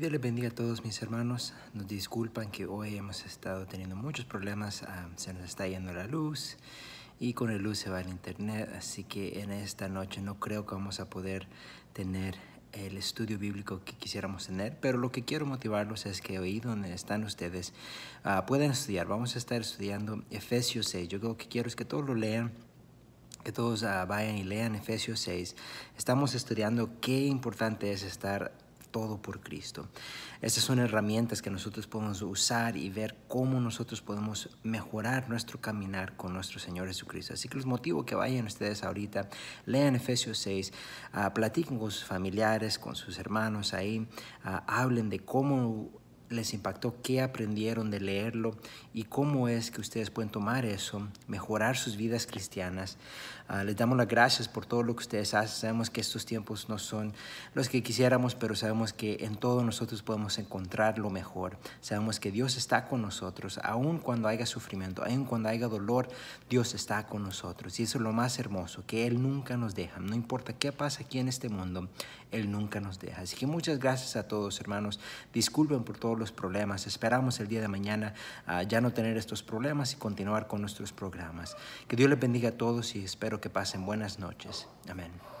Dios les bendiga a todos mis hermanos. Nos disculpan que hoy hemos estado teniendo muchos problemas. Ah, se nos está yendo la luz y con la luz se va el internet. Así que en esta noche no creo que vamos a poder tener el estudio bíblico que quisiéramos tener, pero lo que quiero motivarlos es que hoy donde están ustedes ah, pueden estudiar. Vamos a estar estudiando Efesios 6. Yo creo que quiero es que todos lo lean que todos ah, vayan y lean Efesios 6. Estamos estudiando qué importante es estar todo por Cristo. Estas son herramientas que nosotros podemos usar y ver cómo nosotros podemos mejorar nuestro caminar con nuestro Señor Jesucristo. Así que los motivo que vayan ustedes ahorita, lean Efesios 6, ah, platiquen con sus familiares, con sus hermanos ahí, ah, hablen de cómo les impactó, qué aprendieron de leerlo y cómo es que ustedes pueden tomar eso, mejorar sus vidas cristianas. Ah, les damos las gracias por todo lo que ustedes hacen. Sabemos que estos tiempos no son los que quisiéramos, pero sabemos que en todos nosotros podemos encontrar lo mejor. Sabemos que Dios está con nosotros, aun cuando haya sufrimiento, aun cuando haya dolor, Dios está con nosotros. Y eso es lo más hermoso, que Él nunca nos deja. No importa qué pasa aquí en este mundo, Él nunca nos deja. Así que muchas gracias a todos, hermanos. Disculpen por todo los problemas. Esperamos el día de mañana ah, ya no tener estos problemas y continuar con nuestros programas. Que Dios les bendiga a todos y espero que pasen buenas noches. Amén.